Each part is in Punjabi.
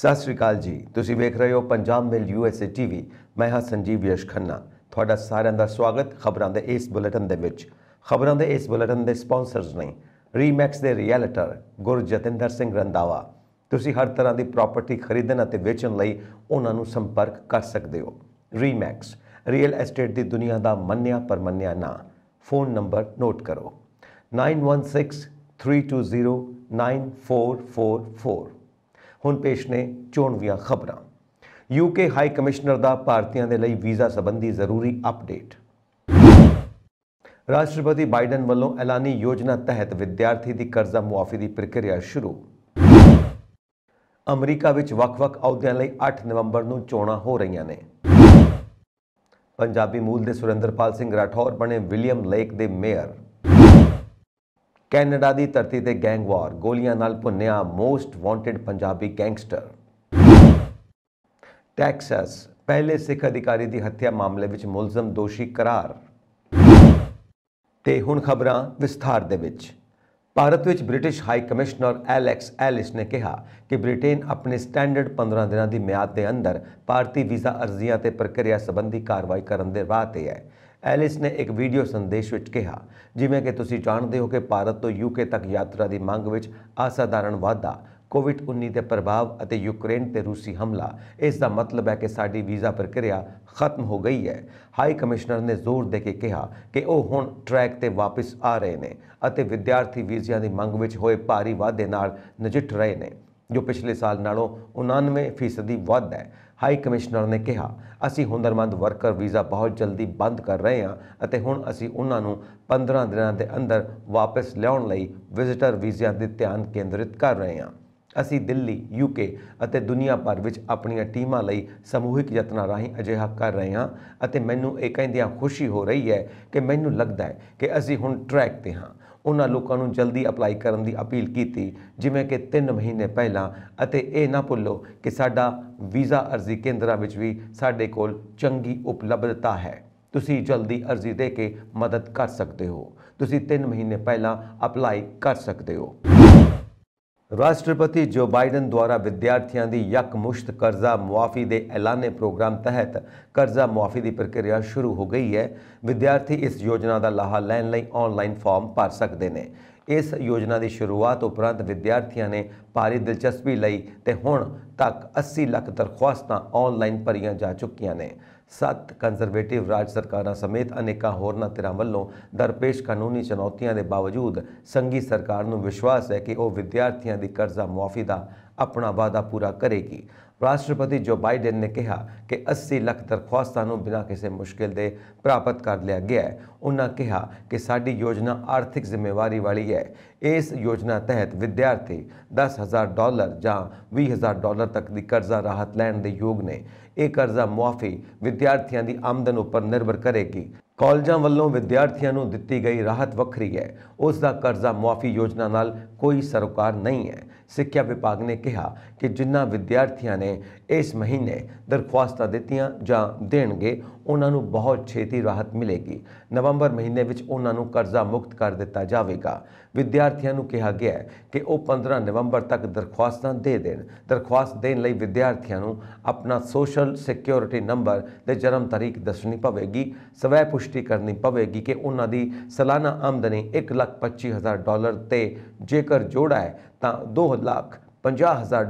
ਸਤਿ ਸ਼੍ਰੀ ਅਕਾਲ ਜੀ ਤੁਸੀਂ ਵੇਖ ਰਹੇ ਹੋ ਪੰਜਾਬ ਮੇਲ ਯੂਐਸਏ ਟੀਵੀ ਮੈਂ ਹਾਂ ਸੰਜੀਵ ਯਸ਼ ਖੰਨਾ ਤੁਹਾਡਾ ਸਾਰਿਆਂ ਦਾ ਸਵਾਗਤ ਖਬਰਾਂ ਦੇ ਇਸ ਬੁਲੇਟਿਨ ਦੇ ਵਿੱਚ ਖਬਰਾਂ ਦੇ ਇਸ ਬੁਲੇਟਿਨ ਦੇ ਸਪਾਂਸਰਸ ਨੇ ਰੀਮੈਕਸ ਦੇ ਰੀਅਲਟਰ ਗੁਰਜਤਿੰਦਰ ਸਿੰਘ ਰੰਦਾਵਾ ਤੁਸੀਂ ਹਰ ਤਰ੍ਹਾਂ ਦੀ ਪ੍ਰਾਪਰਟੀ ਖਰੀਦਣ ਅਤੇ ਵੇਚਣ ਲਈ ਉਹਨਾਂ ਨੂੰ ਸੰਪਰਕ ਕਰ ਸਕਦੇ ਹੋ ਰੀਮੈਕਸ ਰੀਅਲ ਐਸਟੇਟ ਦੀ ਦੁਨੀਆ ਦਾ ਮੰਨਿਆ ਪਰਮੰਨਿਆ ਨਾਂ ਫੋਨ ਨੰਬਰ ਨੋਟ ਕਰੋ 9163209444 ਹੁਣ ਪੇਸ਼ ਨੇ ਚੋਣਵੀਆਂ ਖਬਰਾਂ ਯੂਕੇ ਹਾਈ ਕਮਿਸ਼ਨਰ ਦਾ ਭਾਰਤੀਆਂ ਦੇ ਲਈ ਵੀਜ਼ਾ ਸੰਬੰਧੀ ਜ਼ਰੂਰੀ ਅਪਡੇਟ ਰਾਸ਼ਟਰਪਤੀ ਬਾਈਡਨ ਵੱਲੋਂ ਐਲਾਨੀ ਯੋਜਨਾ ਤਹਿਤ ਵਿਦਿਆਰਥੀ ਦੀ ਕਰਜ਼ਾ ਮੁਆਫੀ ਦੀ ਪ੍ਰਕਿਰਿਆ ਸ਼ੁਰੂ ਅਮਰੀਕਾ ਵਿੱਚ ਵੱਖ-ਵੱਖ ਅਹੁਦਿਆਂ ਲਈ 8 ਨਵੰਬਰ ਨੂੰ ਚੋਣਾਂ ਹੋ ਰਹੀਆਂ ਨੇ ਪੰਜਾਬੀ ਮੂਲ ਦੇ ਸੁਰਿੰਦਰਪਾਲ ਸਿੰਘ ਰਾਠੌਰ ਬਣੇ ਵਿਲੀਅਮ ਲੇਕ ਦੇ ਮੇਅਰ ਕੈਨੇਡਾ ਦੀ ਧਰਤੀ ਤੇ ਗੈਂਗ ਵਾਰ ਗੋਲੀਆਂ ਨਾਲ ਭੁੰਨਿਆ most wanted Punjabi gangster Texas ਪਹਿਲੇ ਸਿੱਖ ਅਧਿਕਾਰੀ ਦੀ ਹੱਤਿਆ ਮਾਮਲੇ ਵਿੱਚ ਮੁਲਜ਼ਮ ਦੋਸ਼ੀ ਕਰਾਰ ਤੇ ਹੁਣ ਖਬਰਾਂ ਵਿਸਥਾਰ ਦੇ ਵਿੱਚ ਭਾਰਤ ਵਿੱਚ British high commissioner Alex Ellis ਨੇ ਕਿਹਾ ਕਿ ਬ੍ਰਿਟੇਨ ਆਪਣੇ ਸਟੈਂਡਰਡ 15 ਦਿਨਾਂ ਦੀ ਮਿਆਦ ਦੇ ਅੰਦਰ ਭਾਰਤੀ ਵੀਜ਼ਾ ਅਰਜ਼ੀਆਂ ਤੇ ਪ੍ਰਕਿਰਿਆ ਸੰਬੰਧੀ ਕਾਰਵਾਈ ਕਰਨ ਦੇ ਰਾਹ ਤੇ ਹੈ ਐਲਿਸ ਨੇ ਇੱਕ ਵੀਡੀਓ ਸੰਦੇਸ਼ ਵਿੱਚ ਕਿਹਾ ਜਿਵੇਂ ਕਿ ਤੁਸੀਂ ਜਾਣਦੇ ਹੋ ਕਿ ਭਾਰਤ ਤੋਂ ਯੂਕੇ ਤੱਕ ਯਾਤਰਾ ਦੀ ਮੰਗ ਵਿੱਚ ਅਸਾਧਾਰਨ ਵਾਧਾ ਕੋਵਿਡ-19 ਦੇ ਪ੍ਰਭਾਵ ਅਤੇ ਯੂਕਰੇਨ ਤੇ ਰੂਸੀ ਹਮਲਾ ਇਸ ਦਾ ਮਤਲਬ ਹੈ ਕਿ ਸਾਡੀ ਵੀਜ਼ਾ ਪ੍ਰਕਿਰਿਆ ਖਤਮ ਹੋ ਗਈ ਹੈ ਹਾਈ ਕਮਿਸ਼ਨਰ ਨੇ ਜ਼ੋਰ ਦੇ ਕੇ ਕਿਹਾ ਕਿ ਉਹ ਹੁਣ ਟਰੈਕ ਤੇ ਵਾਪਸ ਆ ਰਹੇ ਨੇ ਅਤੇ ਵਿਦਿਆਰਥੀ ਵੀਜ਼ਿਆਂ ਦੀ ਮੰਗ ਵਿੱਚ ਹੋਏ ਭਾਰੀ ਵਾਧੇ ਨਾਲ ਨਜਿੱਠ ਰਹੇ ਨੇ ਜੋ ਪਿਛਲੇ ਸਾਲ ਨਾਲੋਂ 99% ਦੀ ਵਾਧਾ ਹੈ ਹਾਈ ਕਮਿਸ਼ਨਰ ਨੇ ਕਿਹਾ ਅਸੀਂ ਹੁਨਰਮੰਦ ਵਰਕਰ ਵੀਜ਼ਾ ਬਹੁਤ ਜਲਦੀ ਬੰਦ ਕਰ ਰਹੇ ਹਾਂ ਅਤੇ ਹੁਣ ਅਸੀਂ ਉਹਨਾਂ ਨੂੰ 15 ਦਿਨਾਂ ਦੇ ਅੰਦਰ ਵਾਪਸ ਲਿਆਉਣ ਲਈ ਵਿਜ਼ਿਟਰ ਵੀਜ਼ਿਆਂ ਦੇ ਧਿਆਨ ਕੇਂਦਰਿਤ ਕਰ ਰਹੇ ਹਾਂ ਅਸੀਂ ਦਿੱਲੀ ਯੂਕੇ ਅਤੇ ਦੁਨੀਆ ਭਰ ਵਿੱਚ ਆਪਣੀਆਂ ਟੀਮਾਂ ਲਈ ਸਮੂਹਿਕ ਯਤਨਾਂ ਰਾਹੀਂ ਅਜਿਹਾ ਕਰ ਰਹੇ ਹਾਂ ਅਤੇ ਮੈਨੂੰ ਇਹ ਕਹਿੰਦਿਆਂ ਖੁਸ਼ੀ ਹੋ ਰਹੀ ਹੈ ਕਿ ਮੈਨੂੰ ਲੱਗਦਾ ਹੈ ਕਿ ਅਸੀਂ ਹੁਣ ਟਰੈਕ ਤੇ ਹਾਂ ਉਹਨਾਂ ਲੋਕਾਂ ਨੂੰ ਜਲਦੀ ਅਪਲਾਈ ਕਰਨ ਦੀ ਅਪੀਲ ਕੀਤੀ ਜਿਵੇਂ ਕਿ 3 ਮਹੀਨੇ ਪਹਿਲਾਂ ਅਤੇ ਇਹ ਨਾ ਭੁੱਲੋ ਕਿ ਸਾਡਾ ਵੀਜ਼ਾ ਅਰਜ਼ੀ ਕੇਂਦਰਾਂ ਵਿੱਚ ਵੀ ਸਾਡੇ ਕੋਲ ਚੰਗੀ ਉਪਲਬਧਤਾ ਹੈ ਤੁਸੀਂ ਜਲਦੀ ਅਰਜ਼ੀ ਦੇ ਕੇ ਮਦਦ ਕਰ ਸਕਦੇ ਹੋ ਤੁਸੀਂ 3 ਮਹੀਨੇ ਪਹਿਲਾਂ ਅਪਲਾਈ ਕਰ ਸਕਦੇ ਹੋ ਰਾਸ਼ਟਰਪਤੀ ਜੋ ਬਾਈਡਨ ਦੁਆਰਾ ਵਿਦਿਆਰਥੀਆਂ ਦੀ ਮੁਸ਼ਤ ਕਰਜ਼ਾ ਮੁਆਫੀ ਦੇ ਐਲਾਨੇ ਪ੍ਰੋਗਰਾਮ ਤਹਿਤ ਕਰਜ਼ਾ ਮੁਆਫੀ ਦੀ ਪ੍ਰਕਿਰਿਆ ਸ਼ੁਰੂ ਹੋ ਗਈ ਹੈ ਵਿਦਿਆਰਥੀ ਇਸ ਯੋਜਨਾ ਦਾ ਲਾਹਾ ਲੈਣ ਲਈ ਆਨਲਾਈਨ ਫਾਰਮ ਭਰ ਸਕਦੇ ਨੇ ਇਸ ਯੋਜਨਾ ਦੀ ਸ਼ੁਰੂਆਤ ਉਪਰੰਤ ਵਿਦਿਆਰਥੀਆਂ ਨੇ ਭਾਰੀ ਦਿਲਚਸਪੀ ਲਈ ਤੇ ਹੁਣ ਤੱਕ 80 ਲੱਖ ਦਰਖਾਸਤਾਂ ਆਨਲਾਈਨ ਭਰੀਆਂ ਜਾ ਚੁੱਕੀਆਂ ਨੇ ਸੱਤ ਕੰਜ਼ਰਵੇਟਿਵ ਰਾਜ ਸਰਕਾਰਾਂ ਸਮੇਤ ਅਨੇਕਾਂ ਹੋਰਨਾਂ ਧਿਰਾਂ ਵੱਲੋਂ ਦਰਪੇਸ਼ ਕਾਨੂੰਨੀ ਚੁਣੌਤੀਆਂ ਦੇ ਬਾਵਜੂਦ ਸੰਗੀ ਸਰਕਾਰ ਨੂੰ ਵਿਸ਼ਵਾਸ ਹੈ ਕਿ ਉਹ ਵਿਦਿਆਰਥੀਆਂ ਦੀ ਕਰਜ਼ਾ ਮੁਆਫੀ ਦਾ ਆਪਣਾ ਵਾਅਦਾ ਪੂਰਾ ਕਰੇਗੀ ਰਾਸ਼ਟਰਪਤੀ ਜੋ ਬਾਈਡਨ ਨੇ ਕਿਹਾ ਕਿ 80 ਲੱਖ ਤਰਖਾਸਤਾਂ ਨੂੰ ਬਿਨਾਂ ਕਿਸੇ ਮੁਸ਼ਕਲ ਦੇ ਪ੍ਰਾਪਤ ਕਰ ਲਿਆ ਗਿਆ ਹੈ ਉਹਨਾਂ ਕਿਹਾ ਕਿ ਸਾਡੀ ਯੋਜਨਾ ਆਰਥਿਕ ਜ਼ਿੰਮੇਵਾਰੀ ਵਾਲੀ ਹੈ ਇਸ ਯੋਜਨਾ ਤਹਿਤ ਵਿਦਿਆਰਥੀ 10000 ਡਾਲਰ ਜਾਂ 20000 ਡਾਲਰ ਤੱਕ ਦੀ ਕਰਜ਼ਾ ਰਾਹਤ ਲੈਣ ਦੇ ਯੋਗ ਨੇ ਇਹ ਕਰਜ਼ਾ ਮੁਆਫੀ ਵਿਦਿਆਰਥੀਆਂ ਦੀ ਆਮਦਨ ਉੱਪਰ ਨਿਰਭਰ ਕਰੇਗੀ ਕਾਲਜਾਂ ਵੱਲੋਂ ਵਿਦਿਆਰਥੀਆਂ ਨੂੰ ਦਿੱਤੀ ਗਈ ਰਾਹਤ ਵੱਖਰੀ ਹੈ ਉਸ ਦਾ ਕਰਜ਼ਾ ਮੁਆਫੀ ਯੋਜਨਾ ਨਾਲ ਕੋਈ ਸਰਕਾਰ ਨਹੀਂ ਹੈ ਸਿੱਖਿਆ ਵਿਭਾਗ ਨੇ ਕਿਹਾ ਕਿ ਜਿਨ੍ਹਾਂ ਵਿਦਿਆਰਥੀਆਂ ਨੇ ਇਸ ਮਹੀਨੇ ਦਰਖਾਸਤਾਂ ਦਿੱਤੀਆਂ ਜਾਂ ਦੇਣਗੇ ਉਹਨਾਂ ਨੂੰ ਬਹੁਤ ਛੇਤੀ ਰਾਹਤ ਮਿਲੇਗੀ ਨਵੰਬਰ ਮਹੀਨੇ ਵਿੱਚ ਉਹਨਾਂ ਨੂੰ ਕਰਜ਼ਾ ਮੁਕਤ ਕਰ ਦਿੱਤਾ ਜਾਵੇਗਾ ਵਿਦਿਆਰਥੀਆਂ ਨੂੰ ਕਿਹਾ ਗਿਆ ਹੈ ਕਿ ਉਹ 15 ਨਵੰਬਰ ਤੱਕ ਦਰਖਾਸਤਾਂ ਦੇ ਦੇਣ ਦਰਖਾਸਤ ਦੇਣ ਲਈ ਵਿਦਿਆਰਥੀਆਂ ਨੂੰ ਆਪਣਾ ਸੋਸ਼ਲ ਸਿਕਿਉਰਿਟੀ ਨੰਬਰ ਤੇ ਜਨਮ ਤਾਰੀਖ ਦੱਸਣੀ ਪਵੇਗੀ ਸਵੈ ਪੁਸ਼ਟੀ ਕਰਨੀ ਪਵੇਗੀ ਕਿ ਉਹਨਾਂ ਦੀ ਸਾਲਾਨਾ ਆਮਦਨੀ 125000 ਡਾਲਰ ਤੇ ਜੇਕਰ ਜੋੜਾ ਹੈ ਤਾਂ 2 ਲੱਖ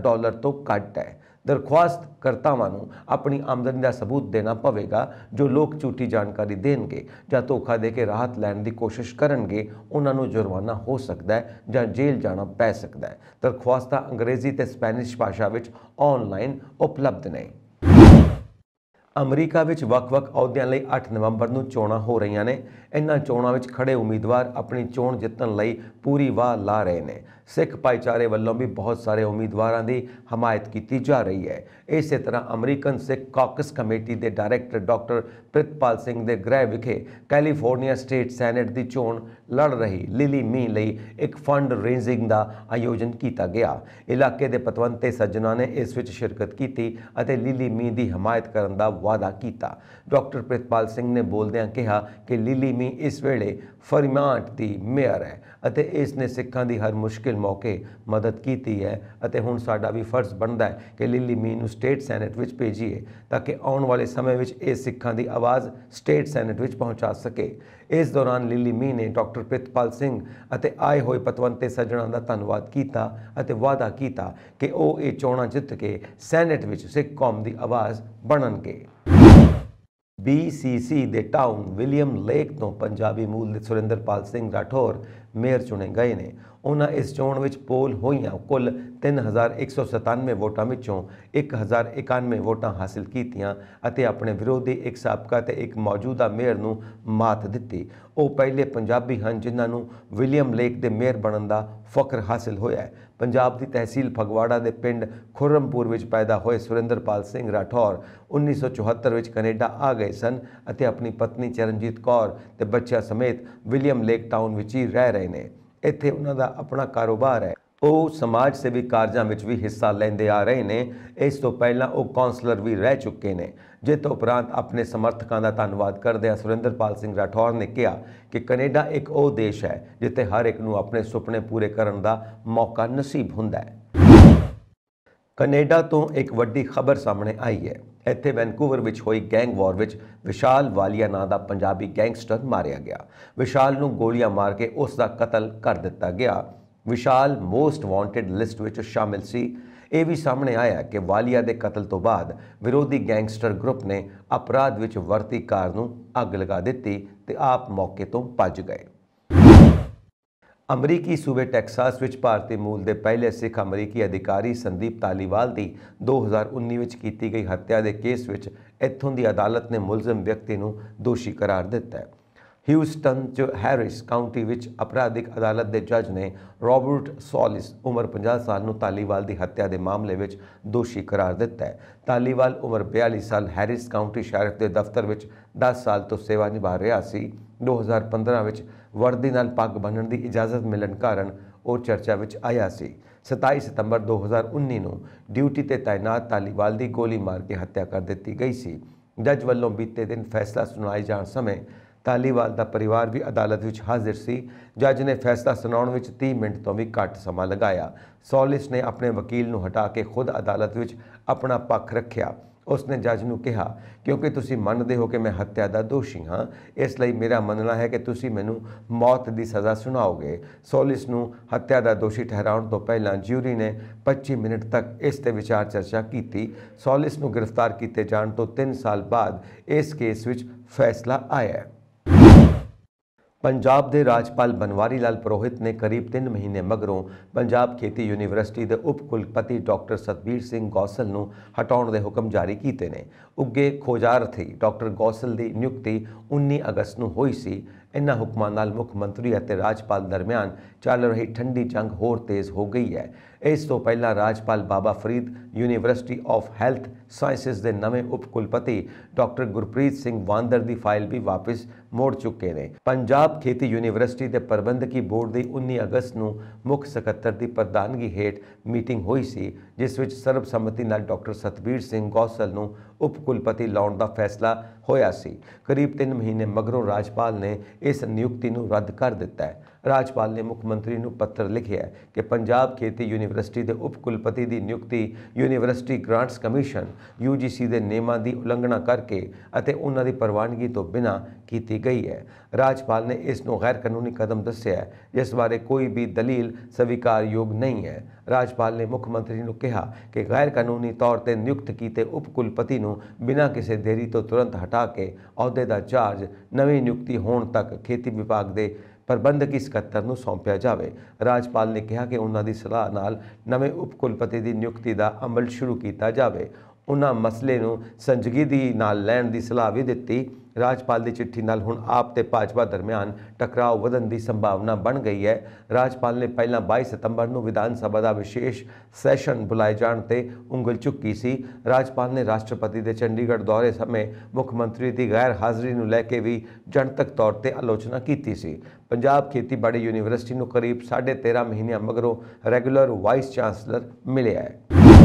ਡਾਲਰ ਤੋਂ ਘੱਟ ਹੈ ਦਰਖਾਸਤ ਕਰਤਾਵਾਂ ਨੂੰ ਆਪਣੀ ਆਮਦਨੀ ਦਾ ਸਬੂਤ ਦੇਣਾ ਪਵੇਗਾ ਜੋ ਲੋਕ ਝੂਠੀ ਜਾਣਕਾਰੀ ਦੇਣਗੇ ਜਾਂ ਧੋਖਾ ਦੇ ਕੇ ਰਾਹਤ ਲੈਣ ਦੀ ਕੋਸ਼ਿਸ਼ ਕਰਨਗੇ ਉਹਨਾਂ ਨੂੰ ਜੁਰਮਾਨਾ ਹੋ ਸਕਦਾ ਹੈ ਜਾਂ ਜੇਲ੍ਹ ਜਾਣਾ ਪੈ ਸਕਦਾ ਹੈ ਦਰਖਾਸਤਾਂ ਅੰਗਰੇਜ਼ੀ ਤੇ ਸਪੈਨਿਸ਼ ਭਾਸ਼ਾ ਵਿੱਚ ਆਨਲਾਈਨ ਉਪਲਬਧ ਨੇ ਅਮਰੀਕਾ ਵਿੱਚ ਵੱਖ-ਵੱਖ ਅਹੁਦਿਆਂ ਲਈ 8 ਨਵੰਬਰ ਨੂੰ ਚੋਣਾਂ ਹੋ ਰਹੀਆਂ ਨੇ ਇਹਨਾਂ ਚੋਣਾਂ ਵਿੱਚ ਖੜੇ ਉਮੀਦਵਾਰ ਆਪਣੀ ਚੋਣ ਜਿੱਤਣ ਲਈ ਪੂਰੀ ਵਾਹ ਲਾ ਰਹੇ ਨੇ ਸਿੱਖ ਭਾਈਚਾਰੇ ਵੱਲੋਂ ਵੀ ਬਹੁਤ ਸਾਰੇ ਉਮੀਦਵਾਰਾਂ ਦੀ ਹਮਾਇਤ ਕੀਤੀ ਜਾ ਰਹੀ ਹੈ ਇਸੇ ਤਰ੍ਹਾਂ ਅਮਰੀਕਨ ਸਿੱਖ ਕਾਕਸ ਕਮੇਟੀ ਦੇ ਡਾਇਰੈਕਟਰ ਡਾਕਟਰ ਪ੍ਰਿਤਪਾਲ ਸਿੰਘ ਦੇ ਗ੍ਰਹਿ ਵਿਖੇ ਕੈਲੀਫੋਰਨੀਆ ਸਟੇਟ ਸੈਨੇਟ ਦੀ ਚੋਣ ਲੜ ਰਹੀ ਲਿਲੀ ਮੀ ਲਈ ਇੱਕ ਫੰਡ ਰੇਜ਼ਿੰਗ ਦਾ ਆਯੋਜਨ ਕੀਤਾ ਗਿਆ ਇਲਾਕੇ ਦੇ ਪਤਵੰਤੇ ਸੱਜਣਾ ਨੇ ਇਸ ਵਿੱਚ ਸ਼ਿਰਕਤ ਕੀਤੀ ਅਤੇ ਲਿਲੀ ਮੀ ਦੀ ਹਮਾਇਤ ਕਰਨ ਦਾ ਵਾਅਦਾ ਕੀਤਾ ਡਾਕਟਰ ਪ੍ਰਿਤਪਾਲ ਸਿੰਘ ਨੇ ਬੋਲਦਿਆਂ ਕਿਹਾ ਕਿ ਲਿਲੀ ਮੀ ਇਸ ਵੇਲੇ ਫਰਮਾਂਟ ਦੀ ਮੇਅਰ ਹੈ ਅਤੇ ਇਸ ਨੇ ਸਿੱਖਾਂ ਦੀ ਹਰ ਮੁਸ਼ਕਿਲ ਮੌਕੇ ਮਦਦ ਕੀਤੀ ਹੈ ਅਤੇ ਹੁਣ ਸਾਡਾ ਵੀ ਫਰਜ਼ ਬਣਦਾ ਹੈ ਕਿ ਲਿਲੀ ਮੀਨ ਨੂੰ ਸਟੇਟ ਸੈਨੇਟ ਵਿੱਚ ਭੇਜੀਏ ਤਾਂ ਕਿ ਆਉਣ ਵਾਲੇ ਸਮੇਂ ਵਿੱਚ ਇਹ ਸਿੱਖਾਂ ਦੀ ਆਵਾਜ਼ ਸਟੇਟ ਸੈਨੇਟ ਵਿੱਚ ਪਹੁੰਚਾ ਸਕੇ ਇਸ ਦੌਰਾਨ ਲਿਲੀ ਮੀਨ ਨੇ ਡਾਕਟਰ ਪ੍ਰਿਤਪਾਲ ਸਿੰਘ ਅਤੇ ਆਏ ਹੋਏ ਪਤਵੰਤੇ ਸੱਜਣਾਂ ਦਾ ਧੰਨਵਾਦ ਕੀਤਾ ਅਤੇ ਵਾਅਦਾ ਕੀਤਾ ਕਿ ਉਹ ਇਹ ਚੋਣਾਂ ਜਿੱਤ ਕੇ ਸੈਨੇਟ ਵਿੱਚ ਸਿੱਖ ਕੌਮ ਦੀ ਆਵਾਜ਼ ਬਣਨਗੇ BCC ਦੇ ਟਾਊਨ ਵਿਲੀਅਮ ਲੇਕ ਤੋਂ ਪੰਜਾਬੀ ਮੂਲ ਦੇ ਸੁਰਿੰਦਰਪਾਲ ਸਿੰਘ ਰਾਠੌਰ મેયર ચૂંટાઈ ગઈને ਉਹਨਾਂ ਇਸ ਚੋਣ ਵਿੱਚ ਪੋਲ ਹੋਈਆਂ ਕੁੱਲ 3197 ਵੋਟਾਂ ਵਿੱਚੋਂ 1091 ਵੋਟਾਂ ਹਾਸਲ ਕੀਤੀਆਂ ਅਤੇ ਆਪਣੇ ਵਿਰੋਧੀ ਇੱਕ ਸਾਬਕਾ ਤੇ ਇੱਕ ਮੌਜੂਦਾ ਮੇਅਰ ਨੂੰ ਮਾਤ ਦਿੱਤੀ ਉਹ ਪਹਿਲੇ ਪੰਜਾਬੀ ਹਨ ਜਿਨ੍ਹਾਂ ਨੂੰ ਵਿਲੀਅਮ ਲੇਕ ਦੇ ਮੇਅਰ ਬਣਨ ਦਾ ਫਕਰ ਹਾਸਲ ਹੋਇਆ ਹੈ ਪੰਜਾਬ ਦੀ ਤਹਿਸੀਲ ਫਗਵਾੜਾ ਦੇ ਪਿੰਡ ਖੁਰਮਪੁਰ ਵਿੱਚ ਪੈਦਾ ਹੋਏ ਸੁਰਿੰਦਰਪਾਲ ਸਿੰਘ ਰਾਠੌਰ 1974 ਵਿੱਚ ਕੈਨੇਡਾ ਆ ਗਏ ਸਨ ਅਤੇ ਆਪਣੀ ਪਤਨੀ ਚਰਨਜੀਤ ਕੌਰ ਤੇ ਬੱਚਿਆਂ ਸਮੇਤ ਵਿਲੀਅਮ ਲੇਕ ਟਾਊਨ ਵਿੱਚ ਹੀ ਰਹਿ ਰਹੇ ਨੇ ਇੱਥੇ ਉਹਨਾਂ ਦਾ ਆਪਣਾ ਕਾਰੋਬਾਰ ਹੈ ਉਹ ਸਮਾਜ ਸੇਵੀ ਕਾਰਜਾਂ ਵਿੱਚ ਵੀ ਹਿੱਸਾ ਲੈਂਦੇ ਆ ਰਹੇ ਨੇ ਇਸ ਤੋਂ ਪਹਿਲਾਂ ਉਹ ਕਾਉਂਸਲਰ ਵੀ ਰਹਿ ਚੁੱਕੇ ਨੇ ਜੇ ਤੋਂ ਉਪਰੰਤ ਆਪਣੇ ਸਮਰਥਕਾਂ ਦਾ ਧੰਨਵਾਦ ਕਰਦੇ ਆ ਸੁਰਿੰਦਰਪਾਲ ਸਿੰਘ ਰਾਠੌਰ ਨੇ ਕਿਹਾ ਕਿ ਕੈਨੇਡਾ ਇੱਕ ਉਹ ਦੇਸ਼ ਹੈ ਜਿੱਥੇ ਹਰ ਇੱਕ ਨੂੰ ਆਪਣੇ ਸੁਪਨੇ ਪੂਰੇ ਕਰਨ ਦਾ ਮੌਕਾ ਨਸੀਬ ਹੁੰਦਾ ਹੈ ਕੈਨੇਡਾ ਤੋਂ ਇੱਕ ਵੱਡੀ ਖਬਰ ਸਾਹਮਣੇ ਆਈ ਹੈ ਇੱਥੇ ਵੈਨਕੂਵਰ ਵਿੱਚ ਹੋਈ ਗੈਂਗ ਵਾਰ ਵਿੱਚ ਵਿਸ਼ਾਲ ਵਾਲੀਆ ਨਾਂ ਦਾ ਪੰਜਾਬੀ ਗੈਂਗਸਟਰ ਮਾਰਿਆ ਗਿਆ ਵਿਸ਼ਾਲ ਨੂੰ ਗੋਲੀਆਂ ਮਾਰ ਕੇ ਉਸ ਦਾ ਕਤਲ ਕਰ ਦਿੱਤਾ ਗਿਆ ਵਿਸ਼ਾਲ ਮੋਸਟ ਵਾਂਟਡ ਲਿਸਟ ਵਿੱਚ ਸ਼ਾਮਿਲ ਸੀ ਇਹ ਵੀ ਸਾਹਮਣੇ ਆਇਆ ਕਿ ਵਾਲੀਆ ਦੇ ਕਤਲ ਤੋਂ ਬਾਅਦ ਵਿਰੋਧੀ ਗੈਂਗਸਟਰ ਗਰੁੱਪ ਨੇ ਅਪਰਾਧ ਵਿੱਚ ਵਰਤੀ ਕਾਰ ਨੂੰ ਅੱਗ ਲਗਾ ਦਿੱਤੀ ਤੇ ਆਪ ਮੌਕੇ ਤੋਂ ਭੱਜ ਗਏ ਅਮਰੀਕੀ ਸੂਬੇ ਟੈਕਸਾਸ ਵਿੱਚ ਭਾਰਤੀ ਮੂਲ ਦੇ ਪਹਿਲੇ ਸਿੱਖ ਅਮਰੀਕੀ ਅਧਿਕਾਰੀ ਸੰਦੀਪ ਤਾਲੀਵਾਲ ਦੀ 2019 ਵਿੱਚ ਕੀਤੀ ਗਈ ਹੱਤਿਆ ਦੇ ਕੇਸ ਵਿੱਚ ਇੱਥੋਂ ਦੀ ਅਦਾਲਤ ਨੇ ਮੁਲਜ਼ਮ ਵਿਅਕਤੀ ਨੂੰ ਦੋਸ਼ੀ ਕਰਾਰ ਦਿੱਤਾ ਹੈ ਹਿਊਸਟਨ ਚ ਹੈਰਿਸ ਕਾਉਂਟੀ ਵਿੱਚ ਅਪਰਾਧਿਕ ਅਦਾਲਤ ਦੇ ਜੱਜ ਨੇ ਰੌਬਰਟ ਸੋਲਿਸ ਉਮਰ 50 ਸਾਲ ਨੂੰ ਤਾਲੀਵਾਲ ਦੀ ਹੱਤਿਆ ਦੇ ਮਾਮਲੇ ਵਿੱਚ ਦੋਸ਼ੀ ਕਰਾਰ ਦਿੱਤਾ ਹੈ ਤਾਲੀਵਾਲ ਉਮਰ 42 ਸਾਲ ਹੈਰਿਸ ਕਾਉਂਟੀ ਸ਼ੈਰਿਫ ਦੇ ਦਫ਼ਤਰ ਵਿੱਚ 10 ਸਾਲ ਤੋਂ ਸੇਵਾ ਨਿਭਾ ਰਿਹਾ ਸੀ 2015 ਵਿੱਚ ਵਰਦੀ ਨਾਲ ਪੱਗ ਬੰਨਣ ਦੀ ਇਜਾਜ਼ਤ ਮਿਲਣ ਕਾਰਨ ਉਹ ਚਰਚਾ ਵਿੱਚ ਆਇਆ ਸੀ 27 ਸਤੰਬਰ 2019 ਨੂੰ ਡਿਊਟੀ ਤੇ ਤਾਇਨਾਤ ਤਾਲੀਵਾਲ ਦੀ ਗੋਲੀ ਮਾਰ ਕੇ ਹੱਤਿਆ ਕਰ ਦਿੱਤੀ ਗਈ ਸੀ ਜੱਜ ਵੱਲੋਂ ਬੀਤੇ ਦਿਨ ਫੈਸਲਾ ਸੁਣਾਏ ਜਾਣ ਸਮੇਂ ਤਾਲੀਵਾਲ ਦਾ ਪਰਿਵਾਰ ਵੀ ਅਦਾਲਤ ਵਿੱਚ ਹਾਜ਼ਰ ਸੀ ਜੱਜ ਨੇ ਫੈਸਲਾ ਸੁਣਾਉਣ ਵਿੱਚ 30 ਮਿੰਟ ਤੋਂ ਵੀ ਘੱਟ ਸਮਾਂ ਲਗਾਇਆ ਸੋਲਿਸ ਨੇ ਆਪਣੇ ਵਕੀਲ ਨੂੰ ਹਟਾ ਕੇ ਖੁਦ ਅਦਾਲਤ ਵਿੱਚ ਆਪਣਾ ਪੱਖ ਰੱਖਿਆ ਉਸਨੇ ਜੱਜ ਨੂੰ ਕਿਹਾ ਕਿਉਂਕਿ ਤੁਸੀਂ ਮੰਨਦੇ ਹੋ ਕਿ ਮੈਂ ਹੱਤਿਆ ਦਾ ਦੋਸ਼ੀ ਹਾਂ ਇਸ ਲਈ ਮੇਰਾ ਮੰਨਣਾ ਹੈ ਕਿ ਤੁਸੀਂ ਮੈਨੂੰ ਮੌਤ ਦੀ ਸਜ਼ਾ ਸੁਣਾਓਗੇ ਸੋਲਿਸ ਨੂੰ ਹੱਤਿਆ ਦਾ ਦੋਸ਼ੀ ਠਹਿਰਾਉਣ ਤੋਂ ਪਹਿਲਾਂ ਜਿਊਰੀ ਨੇ 25 ਮਿੰਟ ਤੱਕ ਇਸ ਤੇ ਵਿਚਾਰ ਚਰਚਾ ਕੀਤੀ ਸੋਲਿਸ ਨੂੰ ਗ੍ਰਿਫਤਾਰ ਕੀਤੇ ਜਾਣ ਤੋਂ 3 ਸਾਲ ਬਾਅਦ ਇਸ ਕੇਸ ਵਿੱਚ ਫੈਸਲਾ ਆਇਆ ਪੰਜਾਬ ਦੇ ਰਾਜਪਾਲ ਬਨਵਾਰੀ ਲਾਲ ਪ੍ਰੋਹਿਤ ਨੇ ਕਰੀਬ 3 ਮਹੀਨੇ ਮਗਰੋਂ ਪੰਜਾਬ ਖੇਤੀ ਯੂਨੀਵਰਸਿਟੀ ਦੇ ਉਪ ਕੁਲਪਤੀ ਡਾਕਟਰ ਸਤਬੀਰ ਸਿੰਘ ਗੌਸਲ ਨੂੰ ਹਟਾਉਣ ਦੇ ਹੁਕਮ ਜਾਰੀ ਕੀਤੇ ਨੇ ਉੱਗੇ ਖੋਜਾਰਥੀ ਡਾਕਟਰ ਗੌਸਲ ਦੀ ਨਿਯੁਕਤੀ 19 ਅਗਸਤ ਨੂੰ ਹੋਈ ਸੀ ਇਨ੍ਹਾਂ ਹੁਕਮਾਂ ਨਾਲ ਮੁੱਖ ਮੰਤਰੀ ਅਤੇ ਰਾਜਪਾਲ ਦਰਮਿਆਨ ਚੱਲ ਰਹੀ ਠੰਡੀ ਜੰਗ ਹੋਰ ਤੇਜ਼ ਹੋ ਗਈ ਹੈ ਇਸ ਤੋਂ ਪਹਿਲਾਂ ਰਾਜਪਾਲ Baba Farid university of health sciences ਦੇ ਨਵੇਂ ਉਪ ਕੁਲਪਤੀ ਡਾਕਟਰ ਗੁਰਪ੍ਰੀਤ ਸਿੰਘ ਵਾਂਦਰ ਦੀ ਫਾਈਲ ਵੀ ਵਾਪਸ ਮੋੜ ਚੁੱਕੇ ਨੇ ਪੰਜਾਬ ਖੇਤੀ ਯੂਨੀਵਰਸਿਟੀ ਦੇ ਪ੍ਰਬੰਧਕੀ ਬੋਰਡ ਦੀ 19 ਅਗਸਤ ਨੂੰ ਮੁੱਖ ਸਕੱਤਰ ਦੀ ਪ੍ਰਧਾਨਗੀ ਹੇਠ ਮੀਟਿੰਗ ਹੋਈ ਸੀ ਜਿਸ ਵਿੱਚ ਸਰਬ ਸੰਮਤੀ ਨਾਲ ਡਾਕਟਰ ਸਤਬੀਰ ਸਿੰਘ ਗੌਸਲ ਨੂੰ ਉਪ ਕੁਲਪਤੀ ਲਾਉਣ ਦਾ ਫੈਸਲਾ ਹੋਇਆ ਸੀ ਕਰੀਬ 3 ਮਹੀਨੇ ਮਗਰੋਂ ਰਾਜਪਾਲ ਨੇ ਇਸ ਨਿਯੁਕਤੀ ਨੂੰ ਰੱਦ ਕਰ ਦਿੱਤਾ ਹੈ ਰਾਜਪਾਲ ਨੇ ਮੁੱਖ ਮੰਤਰੀ ਨੂੰ ਪੱਤਰ ਲਿਖਿਆ ਕਿ ਪੰਜਾਬ ਖੇਤੀ ਯੂਨੀਵਰਸਿਟੀ ਦੇ ਉਪ ਕੁਲਪਤੀ ਦੀ ਨਿਯੁਕਤੀ ਯੂਨੀਵਰਸਿਟੀ ਗ੍ਰਾਂਟਸ ਕਮਿਸ਼ਨ UGC ਦੇ ਨਿਯਮਾਂ ਦੀ ਉਲੰਘਣਾ ਕਰਕੇ ਅਤੇ ਉਹਨਾਂ ਦੀ ਪ੍ਰਵਾਨਗੀ ਤੋਂ ਬਿਨਾਂ ਕੀਤੀ ਗਈ ਹੈ ਰਾਜਪਾਲ ਨੇ ਇਸ ਨੂੰ ਗੈਰ ਕਾਨੂੰਨੀ ਕਦਮ ਦੱਸਿਆ ਜਿਸ ਬਾਰੇ ਕੋਈ ਵੀ ਦਲੀਲ ਸਵੀਕਾਰਯੋਗ ਨਹੀਂ ਹੈ ਰਾਜਪਾਲ ਨੇ ਮੁੱਖ ਮੰਤਰੀ ਨੂੰ ਕਿਹਾ ਕਿ ਗੈਰ ਕਾਨੂੰਨੀ ਤੌਰ ਤੇ ਨਿਯੁਕਤ ਕੀਤੇ ਉਪ ਕੁਲਪਤੀ ਨੂੰ ਬਿਨਾਂ ਕਿਸੇ ਦੇਰੀ ਤੋਂ ਤੁਰੰਤ ਹਟਾ ਕੇ ਅਹੁਦੇ ਦਾ ਚਾਰਜ ਨਵੀਂ ਨਿਯੁਕਤੀ ਹੋਣ ਤੱਕ ਖੇਤੀ ਵਿਭਾਗ ਦੇ ਇਸ ਸਕੱਤਰ ਨੂੰ ਸੌਂਪਿਆ ਜਾਵੇ ਰਾਜਪਾਲ ਨੇ ਕਿਹਾ ਕਿ ਉਹਨਾਂ ਦੀ ਸਲਾਹ ਨਾਲ ਨਵੇਂ ਉਪ ਕੁਲਪਤੀ ਦੀ ਨਿਯੁਕਤੀ ਦਾ ਅਮਲ ਸ਼ੁਰੂ ਕੀਤਾ ਜਾਵੇ ਉਹਨਾਂ ਮਸਲੇ ਨੂੰ ਦੀ ਨਾਲ ਲੈਣ ਦੀ ਸਲਾਹ ਵੀ ਦਿੱਤੀ ਰਾਜਪਾਲ ਦੀ ਚਿੱਠੀ ਨਾਲ ਹੁਣ ਆਪ ਤੇ ਭਾਜਪਾ ਦਰਮਿਆਨ ਟਕਰਾਅ ਵਧਣ ਦੀ ਸੰਭਾਵਨਾ ਬਣ ਗਈ ਹੈ ਰਾਜਪਾਲ ਨੇ ਪਹਿਲਾਂ 22 ਸਤੰਬਰ ਨੂੰ ਵਿਧਾਨ ਸਭਾ ਦਾ ਵਿਸ਼ੇਸ਼ ਸੈਸ਼ਨ ਬੁਲਾਏ ਜਾਣ ਤੇ ਉਂਗਲ ਚੁੱਕੀ ਸੀ ਰਾਜਪਾਲ ਨੇ ਰਾਸ਼ਟਰਪਤੀ ਦੇ ਚੰਡੀਗੜ੍ਹ ਦੌਰੇ ਸਮੇਂ ਮੁੱਖ ਮੰਤਰੀ ਦੀ ਗੈਰ ਹਾਜ਼ਰੀ ਨੂੰ ਲੈ ਕੇ ਵੀ ਜਨਤਕ ਤੌਰ ਤੇ ਆਲੋਚਨਾ ਕੀਤੀ ਸੀ ਪੰਜਾਬ ਖੇਤੀਬਾੜੀ ਯੂਨੀਵਰਸਿਟੀ ਨੂੰ ਕਰੀਬ 13.5 ਮਹੀਨਿਆਂ ਮਗਰੋਂ ਰੈਗੂਲਰ ਵਾਈਸ ਚਾਂਸਲਰ ਮਿਲਿਆ ਹੈ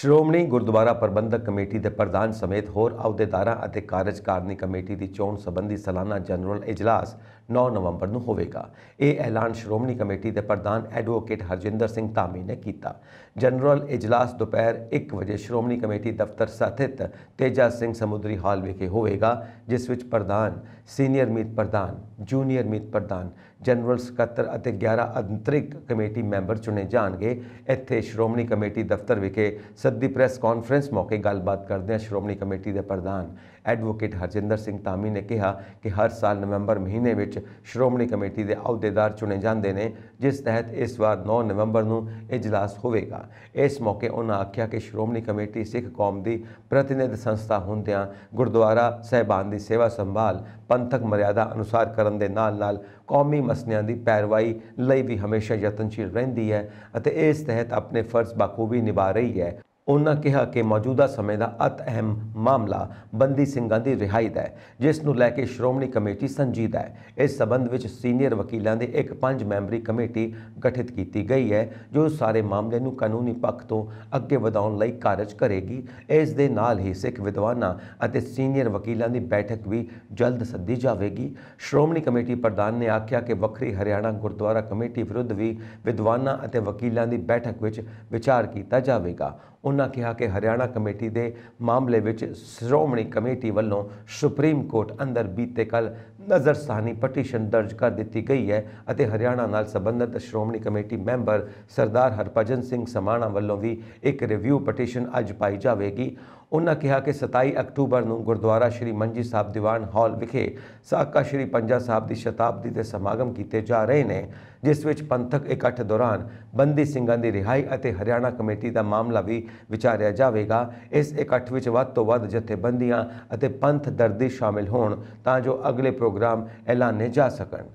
ਸ਼੍ਰੋਮਣੀ ਗੁਰਦੁਆਰਾ ਪ੍ਰਬੰਧਕ ਕਮੇਟੀ ਦੇ ਪ੍ਰਧਾਨ ਸਮੇਤ ਹੋਰ ਅਹੁਦੇਦਾਰਾਂ ਅਤੇ ਕਾਰਜਕਾਰਨੀ ਕਮੇਟੀ ਦੀ ਚੋਣ ਸੰਬੰਧੀ ਸਾਲਾਨਾ ਜਨਰਲ ਇਜਲਾਸ 9 ਨਵੰਬਰ ਨੂੰ ਹੋਵੇਗਾ ਇਹ ਐਲਾਨ ਸ਼੍ਰੋਮਣੀ ਕਮੇਟੀ ਦੇ ਪ੍ਰਧਾਨ ਐਡਵੋਕੇਟ ਹਰਜਿੰਦਰ ਸਿੰਘ ਧਾਮੀ ਨੇ ਕੀਤਾ ਜਨਰਲ ਇਜਲਾਸ ਦੁਪਹਿਰ 1 ਵਜੇ ਸ਼੍ਰੋਮਣੀ ਕਮੇਟੀ ਦਫ਼ਤਰ ਸਥਿਤ ਤੇਜਾ ਸਿੰਘ ਸਮੁੰਦਰੀ ਹਾਲ ਵਿਖੇ ਹੋਵੇਗਾ ਜਿਸ ਵਿੱਚ ਪ੍ਰਧਾਨ ਸੀਨੀਅਰ ਮੀਤ ਪ੍ਰਧਾਨ ਜੂਨੀਅਰ ਮੀਤ ਪ੍ਰਧਾਨ ਜਨਰਲ ਸਕੱਤਰ ਅਤੇ 11 ਅੰਤਰਿਕ ਕਮੇਟੀ ਮੈਂਬਰ ਚੁਣੇ ਜਾਣਗੇ ਇੱਥੇ ਸ਼੍ਰੋਮਣੀ ਕਮੇਟੀ ਦਫ਼ਤਰ ਵਿਖੇ ਸੱਦੀ ਪ੍ਰੈਸ ਕਾਨਫਰੰਸ ਮੌਕੇ ਗੱਲਬਾਤ ਕਰਦੇ ਆ ਸ਼੍ਰੋਮਣੀ ਕਮੇਟੀ ਦੇ ਪ੍ਰਧਾਨ ਐਡਵੋਕੇਟ ਹਰਜਿੰਦਰ ਸਿੰਘ ਤਾਮੀ ਨੇ ਕਿਹਾ ਕਿ ਹਰ ਸਾਲ ਨਵੰਬਰ ਮਹੀਨੇ ਵਿੱਚ ਸ਼੍ਰੋਮਣੀ ਕਮੇਟੀ ਦੇ ਅਹੁਦੇਦਾਰ ਚੁਣੇ ਜਾਂਦੇ ਨੇ ਜਿਸ ਤਹਿਤ ਇਸ ਵਾਰ 9 ਨਵੰਬਰ ਨੂੰ ਇਜਲਾਸ ਹੋਵੇਗਾ ਇਸ ਮੌਕੇ ਉਹਨਾਂ ਆਖਿਆ ਕਿ ਸ਼੍ਰੋਮਣੀ ਕਮੇਟੀ ਸਿੱਖ ਕੌਮ ਦੀ ਪ੍ਰਤੀਨਿਧ ਸੰਸਥਾ ਹੁੰਦਿਆਂ ਗੁਰਦੁਆਰਾ ਸਹਿਬਾਨ ਦੀ ਸੇਵਾ ਸੰਭਾਲ ਪੰਥਕ ਮਰਿਆਦਾ ਅਨੁਸਾਰ ਕਰਨ ਦੇ ਨਾਲ-ਨਾਲ ਕੌਮੀ ਮਸਲਿਆਂ ਦੀ ਪੈਰਵਾਈ ਲਈ ਵੀ ਹਮੇਸ਼ਾ ਯਤਨਸ਼ੀਲ ਰਹਿੰਦੀ ਹੈ ਅਤੇ ਇਸ ਤਹਿਤ ਆਪਣੇ ਫਰਜ਼ ਬਾਖੂਬੀ ਨਿਭਾ ਰਹੀ ਹੈ ਉਹਨਾਂ ਕਿਹਾ ਕਿ ਮੌਜੂਦਾ ਸਮੇਂ ਦਾ ਅਤ ਅਹਿਮ ਮਾਮਲਾ ਬੰਦੀ ਸਿੰਘਾਂ ਦੀ ਰਿਹਾਈ ਦਾ ਹੈ ਜਿਸ ਨੂੰ ਲੈ ਕੇ ਸ਼੍ਰੋਮਣੀ ਕਮੇਟੀ ਸੰਜੀਦਾ ਹੈ ਇਸ ਸਬੰਧ ਵਿੱਚ ਸੀਨੀਅਰ ਵਕੀਲਾਂ ਦੇ ਇੱਕ ਪੰਜ ਮੈਂਬਰੀ ਕਮੇਟੀ ਗਠਿਤ ਕੀਤੀ ਗਈ ਹੈ ਜੋ ਸਾਰੇ ਮਾਮਲੇ ਨੂੰ ਕਾਨੂੰਨੀ ਪੱਖ ਤੋਂ ਅੱਗੇ ਵਧਾਉਣ ਲਈ ਕਾਰਜ ਕਰੇਗੀ ਇਸ ਦੇ ਨਾਲ ਹੀ ਸਿੱਖ ਵਿਦਵਾਨਾਂ ਅਤੇ ਸੀਨੀਅਰ ਵਕੀਲਾਂ ਦੀ ਬੈਠਕ ਵੀ ਜਲਦ ਸੱਦੀ ਜਾਵੇਗੀ ਸ਼੍ਰੋਮਣੀ ਕਮੇਟੀ ਪ੍ਰਧਾਨ ਨੇ ਆਖਿਆ ਕਿ ਵੱਖਰੀ ਹਰਿਆਣਾ ਗੁਰਦੁਆਰਾ ਕਮੇਟੀ ਵਿਰੁੱਧ ਵੀ ਵਿਦਵਾਨਾਂ ਅਤੇ ਵਕੀਲਾਂ ਦੀ ਬੈਠਕ ਵਿੱਚ ਵਿਚਾਰ ਕੀਤਾ ਜਾਵੇਗਾ ਉਹਨਾਂ ਕਿਹਾ ਕਿ ਹਰਿਆਣਾ ਕਮੇਟੀ ਦੇ ਮਾਮਲੇ ਵਿੱਚ ਸ਼੍ਰੋਮਣੀ ਕਮੇਟੀ ਵੱਲੋਂ ਸੁਪਰੀਮ ਕੋਰਟ ਅੰਦਰ ਬੀਤੇ ਕੱਲ ਨਜ਼ਰਸਾਨੀ ਪਟੀਸ਼ਨ ਦਰਜ ਕਰ ਦਿੱਤੀ ਗਈ ਹੈ ਅਤੇ ਹਰਿਆਣਾ ਨਾਲ ਸੰਬੰਧਿਤ ਸ਼੍ਰੋਮਣੀ ਕਮੇਟੀ ਮੈਂਬਰ ਸਰਦਾਰ ਹਰਪਜਨ ਸਿੰਘ ਸਮਾਣਾ ਵੱਲੋਂ ਵੀ ਇੱਕ ਰਿਵਿਊ ਪਟੀਸ਼ਨ ਅੱਜ ਪਾਈ ਜਾਵੇਗੀ ਉਹਨਾਂ ਕਿਹਾ ਕਿ 27 ਅਕਤੂਬਰ ਨੂੰ ਗੁਰਦੁਆਰਾ ਸ਼੍ਰੀ ਮੰਜੀ ਸਾਹਿਬ ਦੀਵਾਨ ਹਾਲ ਵਿਖੇ ਸਾਕਾ ਸ਼੍ਰੀ ਪੰਜਾ ਸਾਹਿਬ ਦੀ ਸ਼ਤਾਬਦੀ ਦੇ ਸਮਾਗਮ ਕੀਤੇ ਜਾ ਰਹੇ ਨੇ ਜਿਸ ਵਿੱਚ ਪੰਥਕ ਇਕੱਠ ਦੌਰਾਨ ਬੰਦੀ ਸਿੰਘਾਂ ਦੀ ਰਿਹਾਈ ਅਤੇ ਹਰਿਆਣਾ ਕਮੇਟੀ ਦਾ ਮਾਮਲਾ ਵੀ ਵਿਚਾਰਿਆ ਜਾਵੇਗਾ ਇਸ ਇਕੱਠ ਵਿੱਚ ਵੱਧ ਤੋਂ ਵੱਧ ਜਥੇਬੰਦੀਆਂ ਅਤੇ ਪੰਥ ਦਰਦੀ ਸ਼ਾਮਿਲ ਹੋਣ ਤਾਂ ਜੋ ਅਗਲੇ ਪ੍ਰੋਗਰਾਮ ਐਲਾਨੇ ਜਾ ਸਕਣ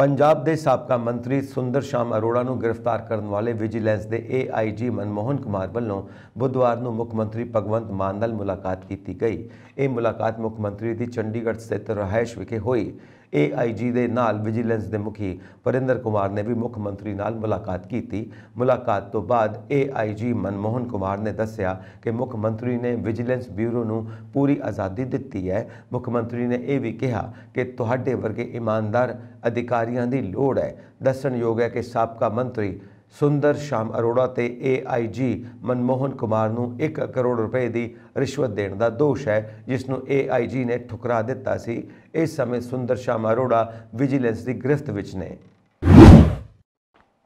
ਪੰਜਾਬ ਦੇ ਸਾਬਕਾ ਮੰਤਰੀ ਸੁੰਦਰ ਸ਼ਾਮ ਅਰੋੜਾ ਨੂੰ ਗ੍ਰਿਫਤਾਰ ਕਰਨ ਵਾਲੇ ਵਿਜੀਲੈਂਸ ਦੇ ਏਆਈਜੀ ਮਨਮੋਹਨ ਕੁਮਾਰ ਵੱਲੋਂ ਬੁੱਧਵਾਰ ਨੂੰ ਮੁੱਖ ਮੰਤਰੀ ਭਗਵੰਤ ਮਾਨ ਨਾਲ ਮੁਲਾਕਾਤ ਕੀਤੀ ਗਈ ਇਹ ਮੁਲਾਕਾਤ ਮੁੱਖ ਮੰਤਰੀ ਦੀ ਚੰਡੀਗੜ੍ਹ ਸਥਿਤ ਰਹਾਇਸ਼ ਵਿਖੇ ਹੋਈ ਏਆਈਜੀ ਦੇ ਨਾਲ ਵਿਜੀਲੈਂਸ ਦੇ ਮੁਖੀ ਪਰਿੰਦਰ ਕੁਮਾਰ ਨੇ ਵੀ ਮੁੱਖ ਮੰਤਰੀ ਨਾਲ ਮੁਲਾਕਾਤ ਕੀਤੀ ਮੁਲਾਕਾਤ ਤੋਂ ਬਾਅਦ ਏਆਈਜੀ ਮਨਮੋਹਨ ਕੁਮਾਰ ਨੇ ਦੱਸਿਆ ਕਿ ਮੁੱਖ ਮੰਤਰੀ ਨੇ ਵਿਜੀਲੈਂਸ ਬਿਊਰੋ ਨੂੰ ਪੂਰੀ ਆਜ਼ਾਦੀ ਦਿੱਤੀ ਹੈ ਮੁੱਖ ਮੰਤਰੀ ਨੇ ਇਹ ਵੀ ਕਿਹਾ ਕਿ ਤੁਹਾਡੇ ਵਰਗੇ ਇਮਾਨਦਾਰ ਅਧਿਕਾਰੀਆਂ ਦੀ ਲੋੜ ਹੈ ਦੱਸਣਯੋਗ ਹੈ ਕਿ ਸਾਬਕਾ ਮੰਤਰੀ ਸੁੰਦਰ ਸ਼ਾਮ ਅਰੋੜਾ ਤੇ ਏਆਈਜੀ ਮਨਮੋਹਨ ਕੁਮਾਰ ਨੂੰ 1 ਕਰੋੜ ਰੁਪਏ ਦੀ ਰਿਸ਼ਵਤ ਦੇਣ ਦਾ ਦੋਸ਼ ਹੈ ਜਿਸ ਨੂੰ ਏਆਈਜੀ ਨੇ ਠੁਕਰਾ ਦਿੱਤਾ ਸੀ ਇਸ ਸਮੇਂ ਸੁੰਦਰ ਸ਼ਾਮ ਅਰੋੜਾ ਵਿਜੀਲੈਂਸ ਦੀ ਗ੍ਰਿਫਤ ਵਿੱਚ ਨੇ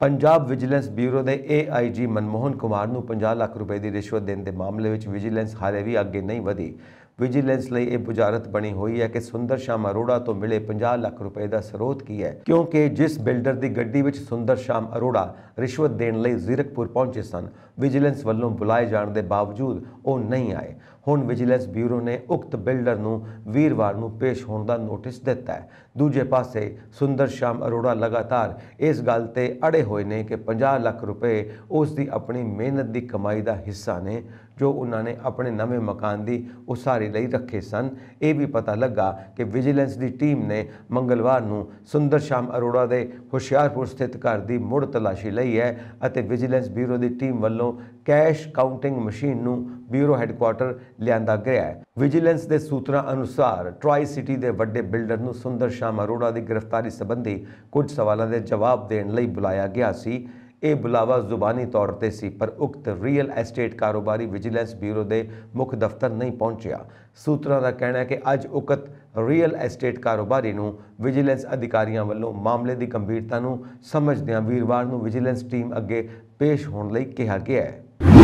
ਪੰਜਾਬ ਵਿਜੀਲੈਂਸ ਬਿਊਰੋ ਦੇ ਏਆਈਜੀ ਮਨਮੋਹਨ ਕੁਮਾਰ ਨੂੰ 50 ਲੱਖ ਰੁਪਏ ਦੀ ਰਿਸ਼ਵਤ ਦੇਣ ਦੇ ਮਾਮਲੇ ਵਿੱਚ ਵਿਜੀਲੈਂਸ ਹਾਲੇ ਵੀ ਅੱਗੇ ਨਹੀਂ ਵਧੀ ਵਿਜੀਲੈਂਸ ਲਈ ਇਹ ਬੁਝਾਰਤ ਬਣੀ ਹੋਈ ਹੈ ਕਿ ਸੁੰਦਰ ਸ਼ਾਮ ਅਰੋੜਾ ਤੋਂ ਮਿਲੇ 50 ਲੱਖ ਰੁਪਏ ਦਾ ਸਰੋਤ ਕੀ ਹੈ ਕਿਉਂਕਿ ਜਿਸ ਬਿਲਡਰ ਦੀ ਗੱਡੀ ਵਿੱਚ ਸੁੰਦਰ ਸ਼ਾਮ ਅਰੋੜਾ ਰਿਸ਼ਵਤ ਦੇਣ ਲਈ ਜ਼ੀਰਕਪੁਰ ਪਹੁੰਚੇ ਸਨ ਵਿਜੀਲੈਂਸ ਵੱਲੋਂ ਬੁਲਾਏ ਜਾਣ ਦੇ ਬਾਵਜੂਦ ਉਹ ਨਹੀਂ ਆਏ ਹੁਣ ਵਿਜੀਲੈਂਸ ਬਿਊਰੋ ਨੇ ਉਕਤ ਬਿਲਡਰ ਨੂੰ ਵੀਰਵਾਰ ਨੂੰ ਪੇਸ਼ ਹੋਣ ਦਾ ਨੋਟਿਸ ਦਿੱਤਾ ਹੈ ਦੂਜੇ ਪਾਸੇ ਸੁੰਦਰ ਸ਼ਾਮ ਅਰੋੜਾ ਲਗਾਤਾਰ ਇਸ ਗੱਲ ਤੇ ਅੜੇ ਹੋਏ ਨੇ ਕਿ 50 ਲੱਖ ਰੁਪਏ ਉਸ ਦੀ ਆਪਣੀ ਮਿਹਨਤ ਦੀ ਕਮਾਈ ਦਾ ਹਿੱਸਾ ਨੇ ਜੋ ਉਹਨਾਂ ਨੇ ਆਪਣੇ ਨਵੇਂ ਮਕਾਨ ਦੀ ਉਸਾਰੀ ਲਈ ਰੱਖੇ ਸਨ ਇਹ ਵੀ ਪਤਾ ਲੱਗਾ ਕਿ ਵਿਜੀਲੈਂਸ ਦੀ ਟੀਮ ਨੇ ਮੰਗਲਵਾਰ ਨੂੰ ਸੁੰਦਰ ਸ਼ਾਮ ਅਰੋੜਾ ਦੇ ਹੁਸ਼ਿਆਰਪੁਰ ਸਥਿਤ ਘਰ ਦੀ ਮੁੜ ਤਲਾਸ਼ੀ ਲਈ ਹੈ ਅਤੇ ਵਿਜੀਲੈਂਸ ਬਿਊਰੋ ਦੀ ਟੀਮ ਵੱਲੋਂ ਕੈਸ਼ ਕਾਊਂਟਿੰਗ ਮਸ਼ੀਨ ਨੂੰ ਬਿਊਰੋ ਹੈੱਡਕੁਆਟਰ ਲਿਆਂਦਾ ਗਿਆ ਹੈ ਵਿਜੀਲੈਂਸ ਦੇ ਸੂਤਰਾਂ ਅਨੁਸਾਰ ਟ੍ਰਾਈ ਸਿਟੀ ਦੇ ਵੱਡੇ ਬਿਲਡਰ ਨੂੰ ਸੁੰਦਰ ਸ਼ਾਮ ਅਰੋੜਾ ਦੀ ਗ੍ਰਿਫਤਾਰੀ ਸੰਬੰਧੀ ਕੁਝ ਸਵਾਲਾਂ ਦੇ ਜਵਾਬ ਦੇਣ ਲਈ ਬੁਲਾਇਆ ਗਿਆ ਸੀ ਇਹ ਬੁਲਾਵਾ ਜ਼ੁਬਾਨੀ ਤੌਰ ਤੇ ਸੀ ਪਰ ਉਕਤ ਰੀਅਲ ਐਸਟੇਟ ਕਾਰੋਬਾਰੀ ਵਿਜੀਲੈਂਸ ਬਿਊਰੋ ਦੇ ਮੁੱਖ ਦਫ਼ਤਰ ਨਹੀਂ ਪਹੁੰਚਿਆ ਸੂਤਰਾਂ ਦਾ ਕਹਿਣਾ ਹੈ ਕਿ ਅੱਜ ਉਕਤ ਰੀਅਲ ਐਸਟੇਟ ਕਾਰੋਬਾਰੀ ਨੂੰ ਵਿਜੀਲੈਂਸ ਅਧਿਕਾਰੀਆਂ ਵੱਲੋਂ ਮਾਮਲੇ ਦੀ ਗੰਭੀਰਤਾ ਨੂੰ ਸਮਝਦਿਆਂ ਵੀਰਵਾਰ ਨੂੰ ਵਿਜੀਲੈਂਸ ਟੀਮ ਅੱਗੇ ਪੇਸ਼ ਹੋਣ ਲਈ ਕਿਹਾ ਗਿਆ ਹੈ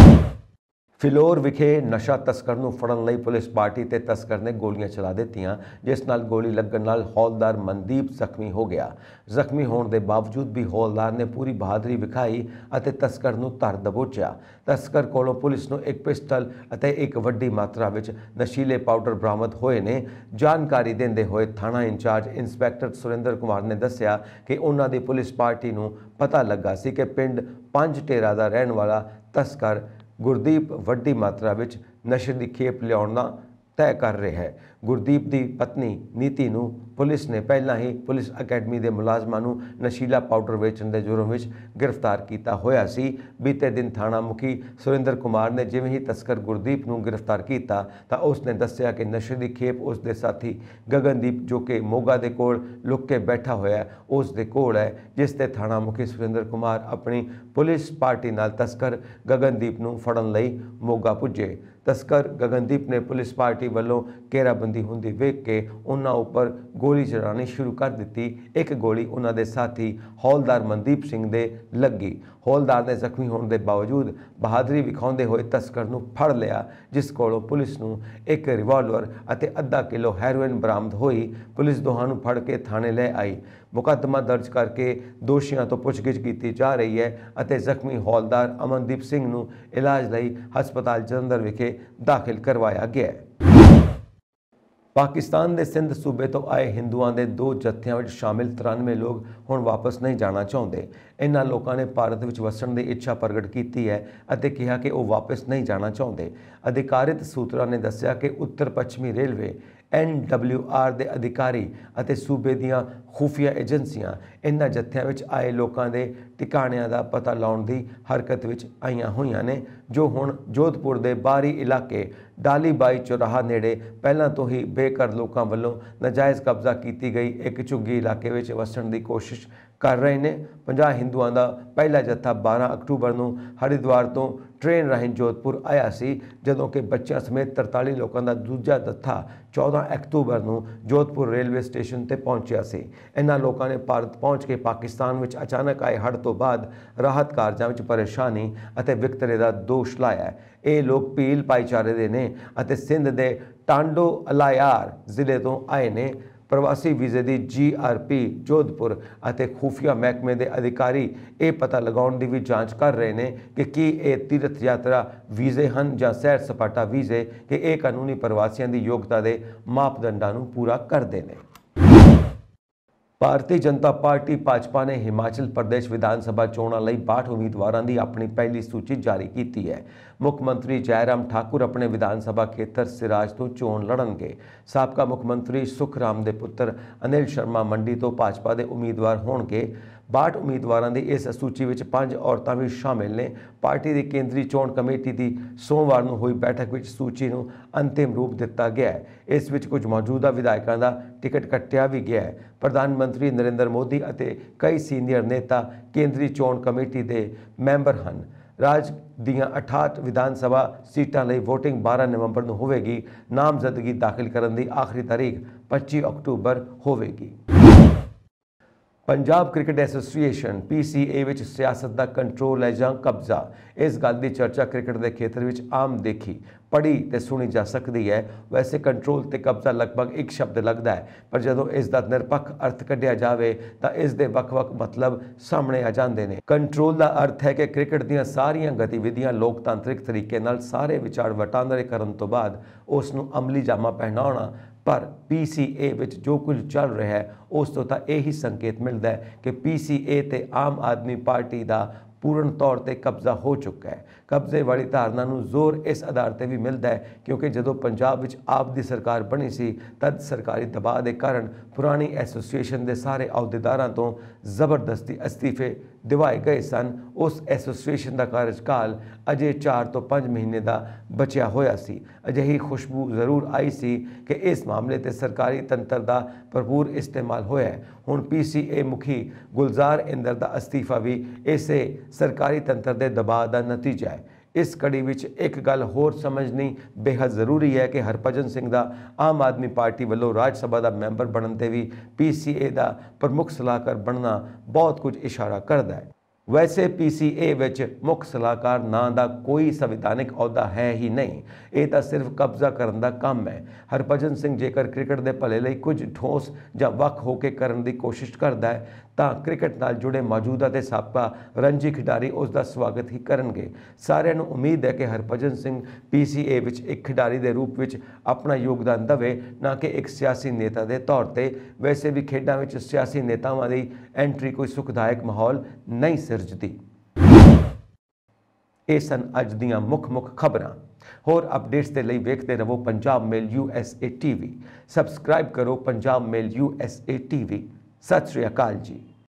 ਫਿਲੌਰ ਵਿਖੇ ਨਸ਼ਾ ਤਸਕਰ ਨੂੰ ਫੜਨ ਲਈ ਪੁਲਿਸ ਪਾਰਟੀ ਤੇ ਤਸਕਰ ਨੇ ਗੋਲੀਆਂ ਚਲਾ ਦਿੱਤੀਆਂ ਜਿਸ ਨਾਲ ਗੋਲੀ ਲੱਗਣ ਨਾਲ ਹੌਲਦਾਰ ਮਨਦੀਪ ਜ਼ਖਮੀ ਹੋ ਗਿਆ ਜ਼ਖਮੀ ਹੋਣ ਦੇ ਬਾਵਜੂਦ ਵੀ ਹੌਲਦਾਰ ਨੇ ਪੂਰੀ ਬਹਾਦਰੀ ਵਿਖਾਈ ਅਤੇ ਤਸਕਰ ਨੂੰ ਧਰ ਦਬੋਚਿਆ ਤਸਕਰ ਕੋਲੋਂ ਪੁਲਿਸ ਨੂੰ ਇੱਕ ਪਿਸਟਲ ਅਤੇ ਇੱਕ ਵੱਡੀ ਮਾਤਰਾ ਵਿੱਚ ਨਸ਼ੀਲੇ ਪਾਊਡਰ ਬਰਾਮਦ ਹੋਏ ਨੇ ਜਾਣਕਾਰੀ ਦਿੰਦੇ ਹੋਏ ਥਾਣਾ ਇੰਚਾਰਜ ਇੰਸਪੈਕਟਰ ਸੁਰਿੰਦਰ ਕੁਮਾਰ ਨੇ ਦੱਸਿਆ ਕਿ ਉਹਨਾਂ ਦੀ ਪੁਲਿਸ ਪਾਰਟੀ ਨੂੰ ਪਤਾ ਲੱਗਾ ਸੀ ਕਿ ਪਿੰਡ ਪੰਜ ਟੇਰਾ ਦਾ ਰਹਿਣ ਵਾਲਾ ਤਸਕਰ ਗੁਰਦੀਪ ਵੱਡੀ ਮਾਤਰਾ ਵਿੱਚ ਨਸ਼ੇ ਦੀ ਖੇਪ ਦਾ ਤੈਅ ਕਰ ਰਿਹਾ ਹੈ ਗੁਰਦੀਪ ਦੀ ਪਤਨੀ ਨੀਤੀ ਨੂੰ ਪੁਲਿਸ ਨੇ ਪਹਿਲਾਂ ਹੀ ਪੁਲਿਸ ਅਕੈਡਮੀ ਦੇ ਮੁਲਾਜ਼ਮਾਂ ਨੂੰ ਨਸ਼ੀਲਾ ਪਾਊਡਰ ਵੇਚਣ ਦੇ ਜੁਰਮ ਵਿੱਚ ਗ੍ਰਿਫਤਾਰ ਕੀਤਾ ਹੋਇਆ ਸੀ ਬੀਤੇ ਦਿਨ ਥਾਣਾ ਮੁਖੀ ਸੁਰਿੰਦਰ ਕੁਮਾਰ ਨੇ ਜਿਵੇਂ ਹੀ ਤਸਕਰ ਗੁਰਦੀਪ ਨੂੰ ਗ੍ਰਿਫਤਾਰ ਕੀਤਾ ਤਾਂ ਉਸ ਨੇ ਦੱਸਿਆ ਕਿ ਨਸ਼ੇ ਦੀ ਖੇਪ ਉਸ ਦੇ ਸਾਥੀ ਗਗਨਦੀਪ ਜੋ ਕਿ ਮੋਗਾ ਦੇ ਕੋਲ ਲੁੱਕ ਕੇ ਬੈਠਾ ਹੋਇਆ ਉਸ ਦੇ ਕੋਲ ਹੈ ਜਿਸ ਤੇ ਥਾਣਾ ਮੁਖੀ ਸੁਰਿੰਦਰ ਕੁਮਾਰ ਆਪਣੀ ਪੁਲਿਸ ਪਾਰਟੀ ਨਾਲ ਤਸਕਰ ਗਗਨਦੀਪ ਨੂੰ ਫੜਨ ਲਈ ਮੋਗਾ ਪੁੱਜੇ ਤਸਕਰ ਗਗਨਦੀਪ ਨੇ ਪੁਲਿਸ ਪਾਰਟੀ ਵੱਲੋਂ ਘੇਰਾਬੰਦੀ ਹੁੰਦੀ ਵੇਖ ਕੇ ਉਹਨਾਂ ਉੱਪਰ ਗੋਲੀ ਚਲਾਣੀ ਸ਼ੁਰੂ ਕਰ ਦਿੱਤੀ ਇੱਕ ਗੋਲੀ ਉਹਨਾਂ ਦੇ ਸਾਥੀ ਹੌਲਦਾਰ ਮਨਦੀਪ ਸਿੰਘ ਦੇ ਲੱਗੀ ਹੌਲਦਾਰ ਨੇ ਜ਼ਖਮੀ ਹੋਣ ਦੇ ਬਾਵਜੂਦ ਬਹਾਦਰੀ ਵਿਖਾਉਂਦੇ ਹੋਏ ਤਸਕਰ ਨੂੰ ਫੜ ਲਿਆ ਜਿਸ ਕੋਲੋਂ ਪੁਲਿਸ ਨੂੰ ਇੱਕ ਰਿਵਾਲਵਰ ਅਤੇ ਅੱਧਾ ਕਿਲੋ ਹੈਰੋਇਨ ਬਰਾਮਦ ਹੋਈ ਪੁਲਿਸ ਦੋਹਾਂ ਨੂੰ ਫੜ ਕੇ ਥਾਣੇ ਲੈ ਆਈ ਮੁਕੱਦਮਾ ਦਰਜ ਕਰਕੇ ਦੋਸ਼ੀਆਂ ਤੋਂ ਪੁੱਛਗਿੱਛ ਕੀਤੀ ਜਾ ਰਹੀ ਹੈ ਅਤੇ ਜ਼ਖਮੀ ਹੌਲਦਾਰ ਅਮਨਦੀਪ ਸਿੰਘ ਨੂੰ ਇਲਾਜ ਲਈ ਹਸਪਤਾਲ ਜਲੰਧਰ ਵਿਖੇ ਦਾਖਲ ਕਰਵਾਇਆ ਗਿਆ ਪਾਕਿਸਤਾਨ ਦੇ ਸਿੰਧ ਸੂਬੇ ਤੋਂ ਆਏ ਹਿੰਦੂਆਂ ਦੇ ਦੋ ਜਥਿਆਂ ਵਿੱਚ ਸ਼ਾਮਿਲ 93 ਲੋਕ ਹੁਣ ਵਾਪਸ ਨਹੀਂ ਜਾਣਾ ਚਾਹੁੰਦੇ ਇਹਨਾਂ ਲੋਕਾਂ ਨੇ ਭਾਰਤ ਵਿੱਚ ਵਸਣ ਦੀ ਇੱਛਾ ਪ੍ਰਗਟ ਕੀਤੀ ਹੈ ਅਤੇ ਕਿਹਾ ਕਿ ਉਹ ਵਾਪਸ ਨਹੀਂ ਜਾਣਾ ਚਾਹੁੰਦੇ ਅਧਿਕਾਰਿਤ ਸੂਤਰਾਂ ਨੇ ਦੱਸਿਆ ਕਿ ਉੱਤਰ ਪੱਛਮੀ ਰੇਲਵੇ ਐਨਡਬਲਯੂਆਰ ਦੇ ਅਧਿਕਾਰੀ ਅਤੇ ਸੂਬੇ ਦੀਆਂ ਖੁਫੀਆ ਏਜੰਸੀਆਂ ਇਨ੍ਹਾਂ ਜਥਿਆਂ ਵਿੱਚ ਆਏ ਲੋਕਾਂ ਦੇ ਟਿਕਾਣਿਆਂ ਦਾ ਪਤਾ ਲਾਉਣ ਦੀ ਹਰਕਤ ਵਿੱਚ ਆਈਆਂ ਹੋਈਆਂ ਨੇ ਜੋ ਹੁਣ ਜੋਧਪੁਰ ਦੇ ਬਾਹਰੀ ਇਲਾਕੇ ਡਾਲੀਬਾਈ ਚੌਰਾਹਾ ਨੇੜੇ ਪਹਿਲਾਂ ਤੋਂ ਹੀ ਬੇਕਰ ਲੋਕਾਂ ਵੱਲੋਂ ਨਜਾਇਜ਼ ਕਬਜ਼ਾ ਕੀਤੀ ਗਈ ਇੱਕ ਝੁੱਗੀ ਇਲਾਕੇ ਵਿੱਚ ਵਸਣ ਦੀ ਕੋਸ਼ਿਸ਼ ਕਰ ਰਹੇ ਨੇ 50 ਹਿੰਦੂਆਂ ਦਾ ਪਹਿਲਾ ਜਥਾ 12 ਅਕਤੂਬਰ ਨੂੰ ਹਰਿਦਵਾਰ ਤੋਂ ਟ੍ਰੇਨ ਰਾਹੀਂ ਜੋਧਪੁਰ ਆਇਆ ਸੀ ਜਦੋਂ ਕਿ ਬੱਚਿਆਂ ਸਮੇਤ 43 ਲੋਕਾਂ ਦਾ ਦੂਜਾ ਦੱਥਾ 14 ਅਕਤੂਬਰ ਨੂੰ ਜੋਧਪੁਰ ਰੇਲਵੇ ਸਟੇਸ਼ਨ ਤੇ ਪਹੁੰਚਿਆ ਸੀ ਇਹਨਾਂ ਲੋਕਾਂ ਨੇ ਭਾਰਤ ਪਹੁੰਚ ਕੇ ਪਾਕਿਸਤਾਨ ਵਿੱਚ ਅਚਾਨਕ ਆਏ ਹੜ੍ਹ ਤੋਂ ਬਾਅਦ ਰਾਹਤ ਕਾਰਜਾਂ ਵਿੱਚ ਪਰੇਸ਼ਾਨੀ ਅਤੇ ਵਿਕਤਰੇ ਦਾ ਦੋਸ਼ ਲਾਇਆ ਇਹ ਲੋਕ ਪੀਲ ਪਾਈਚਾਰੇ ਦੇ ਨੇ ਅਤੇ ਸਿੰਧ ਦੇ ਟਾਂਡੋ ਅਲਾਇਰ ਜ਼ਿਲ੍ਹੇ ਤੋਂ ਆਏ ਨੇ ਪ੍ਰਵਾਸੀ ਵੀਜ਼ੇ ਦੀ ਜੀਆਰਪੀ ਜੋਧਪੁਰ ਅਤੇ ਖੂਫੀਆ ਮਹਿਕਮੇ ਦੇ ਅਧਿਕਾਰੀ ਇਹ ਪਤਾ ਲਗਾਉਣ ਦੀ ਵੀ ਜਾਂਚ ਕਰ ਰਹੇ ਨੇ ਕਿ ਕੀ ਇਹ ਤੀਰਥ ਯਾਤਰਾ ਵੀਜ਼ੇ ਹਨ ਜਾਂ ਸੈਰ ਸਪਾਟਾ ਵੀਜ਼ੇ ਕਿ ਇਹ ਕਾਨੂੰਨੀ ਪ੍ਰਵਾਸੀਆਂ ਦੀ ਯੋਗਤਾ ਦੇ ਮਾਪਦੰਡਾਂ ਨੂੰ ਪੂਰਾ ਕਰਦੇ ਨੇ ਭਾਰਤੀ ਜਨਤਾ ਪਾਰਟੀ ਭਾਜਪਾ ਨੇ ਹਿਮਾਚਲ ਪ੍ਰਦੇਸ਼ ਵਿਧਾਨ ਸਭਾ ਚੋਣਾਂ ਲਈ 62 ਉਮੀਦਵਾਰਾਂ ਦੀ ਆਪਣੀ ਪਹਿਲੀ ਸੂਚੀ ਜਾਰੀ ਕੀਤੀ ਹੈ ਮੁੱਖ ਮੰਤਰੀ ਜੈਰਾਮ ਠਾਕੁਰ ਆਪਣੇ ਵਿਧਾਨ ਸਭਾ ਖੇਤਰ ਸਿਰਾਜ ਤੋਂ ਚੋਣ ਲੜਨਗੇ ਸਾਬਕਾ ਮੁੱਖ ਮੰਤਰੀ ਸੁਖਰਾਮ ਦੇ ਪੁੱਤਰ ਅਨਿਲ ਸ਼ਰਮਾ ਮੰਡੀ ਤੋਂ ਭਾਜਪਾ ਦੇ ਉਮੀਦਵਾਰ ਹੋਣਗੇ 62 ਉਮੀਦਵਾਰਾਂ ਦੀ ਇਸ ਸੂਚੀ ਵਿੱਚ ਪੰਜ ਔਰਤਾਂ ਵੀ ਸ਼ਾਮਿਲ ਨੇ ਪਾਰਟੀ ਦੀ ਕੇਂਦਰੀ ਚੋਣ ਕਮੇਟੀ ਦੀ ਸੋਮਵਾਰ ਨੂੰ ਹੋਈ ਬੈਠਕ ਵਿੱਚ ਸੂਚੀ ਨੂੰ ਅੰਤਿਮ ਰੂਪ ਦਿੱਤਾ ਗਿਆ ਹੈ ਇਸ ਵਿੱਚ ਕੁਝ ਮੌਜੂਦਾ ਵਿਧਾਇਕਾਂ ਦਾ ਟਿਕਟ ਕੱਟਿਆ ਵੀ ਗਿਆ ਹੈ ਪ੍ਰਧਾਨ ਮੰਤਰੀ ਨਰਿੰਦਰ ਮੋਦੀ ਅਤੇ ਕਈ ਸੀਨੀਅਰ ਨੇਤਾ ਕੇਂਦਰੀ ਚੋਣ ਕਮੇਟੀ ਦੇ ਮੈਂਬਰ ਹਨ ਰਾਜ ਦੀਆਂ 68 ਵਿਧਾਨ ਸਭਾ ਸੀਟਾਂ ਲਈ VOTING 12 ਨਵੰਬਰ ਨੂੰ ਹੋਵੇਗੀ ਨਾਮਜ਼ਦਗੀ ਦਾਖਲ ਕਰਨ ਦੀ ਆਖਰੀ ਤਾਰੀਖ 25 ਅਕਤੂਬਰ ਹੋਵੇਗੀ ਪੰਜਾਬ ਕ੍ਰਿਕਟ ਐਸੋਸੀਏਸ਼ਨ PCA ਵਿੱਚ ਸਿਆਸਤ ਦਾ ਕੰਟਰੋਲ ਹੈ ਜਾਂ ਕਬਜ਼ਾ ਇਸ ਗੱਲ ਦੀ ਚਰਚਾ ਕ੍ਰਿਕਟ ਦੇ ਖੇਤਰ ਵਿੱਚ ਆਮ ਦੇਖੀ ਪੜੀ ਤੇ ਸੁਣੀ ਜਾ ਸਕਦੀ ਹੈ ਵੈਸੇ ਕੰਟਰੋਲ ਤੇ ਕਬਜ਼ਾ ਲਗਭਗ ਇੱਕ ਸ਼ਬਦ ਲੱਗਦਾ ਹੈ ਪਰ ਜਦੋਂ ਇਸ ਦਾ ਨਿਰਪੱਖ ਅਰਥ ਕੱਢਿਆ ਜਾਵੇ ਤਾਂ ਇਸ ਦੇ ਵੱਖ-ਵੱਖ ਮਤਲਬ ਸਾਹਮਣੇ ਆ ਜਾਂਦੇ ਨੇ ਕੰਟਰੋਲ ਦਾ ਅਰਥ ਹੈ ਕਿ ਕ੍ਰਿਕਟ ਦੀਆਂ ਸਾਰੀਆਂ ਗਤੀਵਿਧੀਆਂ ਲੋਕਤੰਤਰਿਕ ਤਰੀਕੇ ਨਾਲ ਸਾਰੇ ਵਿਚਾਰ ਵਟਾਂਦਰੇ ਕਰਨ ਤੋਂ ਬਾਅਦ ਉਸ ਨੂੰ ਅਮਲੀ ਜਾਮਾ ਪਹਿਨਾਉਣਾ ਪਰ ਪੀਸੀਏ ਵਿੱਚ ਜੋ ਕੁਝ ਚੱਲ ਰਿਹਾ ਹੈ ਉਸ ਤੋਂ ਤਾਂ ਇਹੀ ਸੰਕੇਤ ਮਿਲਦਾ ਹੈ ਕਿ ਪੀਸੀਏ ਤੇ ਆਮ ਆਦਮੀ ਪਾਰਟੀ ਦਾ ਪੂਰਨ ਤੌਰ ਤੇ ਕਬਜ਼ਾ ਹੋ ਚੁੱਕਾ ਹੈ ਕਬਜ਼ੇ ਵਾਲੀ ਧਾਰਨਾ ਨੂੰ ਜ਼ੋਰ ਇਸ ਆਧਾਰ ਤੇ ਵੀ ਮਿਲਦਾ ਹੈ ਕਿਉਂਕਿ ਜਦੋਂ ਪੰਜਾਬ ਵਿੱਚ ਆਪ ਦੀ ਸਰਕਾਰ ਬਣੀ ਸੀ ਤਦ ਸਰਕਾਰੀ ਦਬਾਅ ਦੇ ਕਾਰਨ ਪੁਰਾਣੀ ਐਸੋਸੀਏਸ਼ਨ ਦੇ ਸਾਰੇ ਅਹੁਦੇਦਾਰਾਂ ਤੋਂ ਜ਼ਬਰਦਸਤੀ ਅਸਤੀਫੇ ਦਿਵਾਏ ਗਏ ਸਨ ਉਸ ਐਸੋਸੀਏਸ਼ਨ ਦਾ ਕਾਰਜਕਾਲ ਅਜੇ 4 ਤੋਂ 5 ਮਹੀਨੇ ਦਾ ਬਚਿਆ ਹੋਇਆ ਸੀ ਅਜਿਹੀ ਖੁਸ਼ਬੂ ਜ਼ਰੂਰ ਆਈ ਸੀ ਕਿ ਇਸ ਮਾਮਲੇ ਤੇ ਸਰਕਾਰੀ ਤੰਤਰ ਦਾ ਭਰਪੂਰ ਇਸਤੇਮਾਲ ਹੋਇਆ ਹੁਣ ਪੀਸੀਏ ਮੁਖੀ ਗੁਲਜ਼ਾਰ ਇੰਦਰ ਦਾ ਅਸਤੀਫਾ ਵੀ ਇਸੇ ਸਰਕਾਰੀ ਤੰਤਰ ਦੇ ਦਬਾਅ ਦਾ ਨਤੀਜਾ ਹੈ ਇਸ ਕੜੀ ਵਿੱਚ ਇੱਕ ਗੱਲ ਹੋਰ ਸਮਝਣੀ ਬੇहद ਜ਼ਰੂਰੀ ਹੈ ਕਿ ਹਰਪਜਨ ਸਿੰਘ ਦਾ ਆਮ ਆਦਮੀ ਪਾਰਟੀ ਵੱਲੋਂ ਰਾਜ ਸਭਾ ਦਾ ਮੈਂਬਰ ਬਣਨ ਤੇ ਵੀ ਪੀਸੀਏ ਦਾ ਪ੍ਰਮੁੱਖ ਸਲਾਹਕਾਰ ਬਣਨਾ ਬਹੁਤ ਕੁਝ ਇਸ਼ਾਰਾ ਕਰਦਾ ਹੈ ਵੈਸੇ ਪੀਸੀਏ ਵਿੱਚ ਮੁੱਖ ਸਲਾਹਕਾਰ ਨਾਂ ਦਾ ਕੋਈ ਸੰਵਿਧਾਨਿਕ ਅਹੁਦਾ ਹੈ ਹੀ ਨਹੀਂ ਇਹ ਤਾਂ ਸਿਰਫ ਕਬਜ਼ਾ ਕਰਨ ਦਾ ਕੰਮ ਹੈ ਹਰਪਜਨ ਸਿੰਘ ਜੇਕਰ ਕ੍ਰਿਕਟ ਦੇ ਭਲੇ ਲਈ ਕੁਝ ਠੋਸ ਜਾਂ ਵੱਖ ਹੋ ਕੇ ਕਰਨ ਦੀ ਕੋਸ਼ਿਸ਼ ਕਰਦਾ ਹੈ ਤਾਂ ਕ੍ਰਿਕਟ ਨਾਲ ਜੁੜੇ ਮੌਜੂਦਾ ਤੇ ਸਾਬਕਾ ਰਣਜੀ ਖਿਡਾਰੀ ਉਸ ਦਾ ਸਵਾਗਤ ਹੀ ਕਰਨਗੇ ਸਾਰਿਆਂ ਨੂੰ ਉਮੀਦ ਹੈ ਕਿ ਹਰਪਜਨ ਸਿੰਘ ਪੀਸੀਏ ਵਿੱਚ ਇੱਕ ਖਿਡਾਰੀ ਦੇ ਰੂਪ ਵਿੱਚ ਆਪਣਾ ਯੋਗਦਾਨ ਦਵੇ ਨਾ ਕਿ ਇੱਕ ਸਿਆਸੀ ਨੇਤਾ ਦੇ ਤੌਰ ਤੇ ਵੈਸੇ ਵੀ ਖੇਡਾਂ ਵਿੱਚ ਸਿਆਸੀ ਨੇਤਾਵਾਂ ਦੀ ਐਂਟਰੀ ਕੋਈ ਸੁਖਦਾਇਕ ਮਾਹੌਲ ਨਹੀਂ ਸਿਰਜਦੀ ਇਹ ਸਨ ਅੱਜ ਦੀਆਂ ਮੁੱਖ-ਮੁੱਖ ਖਬਰਾਂ ਹੋਰ ਅਪਡੇਟਸ ਦੇ ਲਈ ਵੇਖਦੇ ਰਹੋ Punjab mail USA TV subscribe ਕਰੋ ਪੰਜਾਬ ਮੇਲ ਯੂਐਸਏ ਟੀਵੀ ਸਤਿ ਸ਼੍ਰੀ ਅਕਾਲ ਜੀ